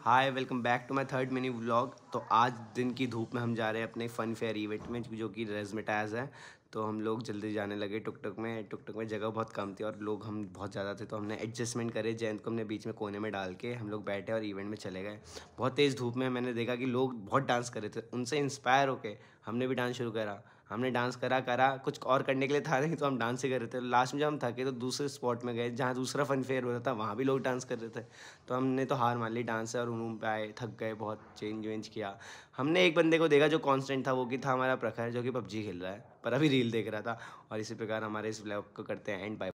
hi welcome back to my third mini vlog तो आज दिन की धूप में हम जा रहे हैं अपने फ़न फेयर इवेंट में जो कि रेजमेटाज है तो हम लोग जल्दी जाने लगे टुक टुक में टुक टुक में जगह बहुत कम थी और लोग हम बहुत ज़्यादा थे तो हमने एडजस्टमेंट करे जयंत को हमने बीच में कोने में डाल के हम लोग बैठे और इवेंट में चले गए बहुत तेज़ धूप में मैंने देखा कि लोग बहुत डांस कर रहे थे उनसे इंस्पायर होके हमने भी डांस शुरू करा हमने डांस करा करा कुछ और करने के लिए था नहीं तो हम डांस ही कर रहे थे लास्ट में जब हम थके तो दूसरे स्पॉट में गए जहाँ दूसरा फन फेयर हो रहा था वहाँ भी लोग डांस कर रहे थे तो हमने तो हार मान ली डांस और रूम पे आए थक गए बहुत चेंज वेंज किया हमने एक बंदे को देखा जो कॉन्स्टेंट था वो कि था हमारा प्रखर जो कि पबजी खेल रहा है पर अभी रील देख रहा था और इसी प्रकार हमारे इस ब्लॉग को करते हैं एंड बाय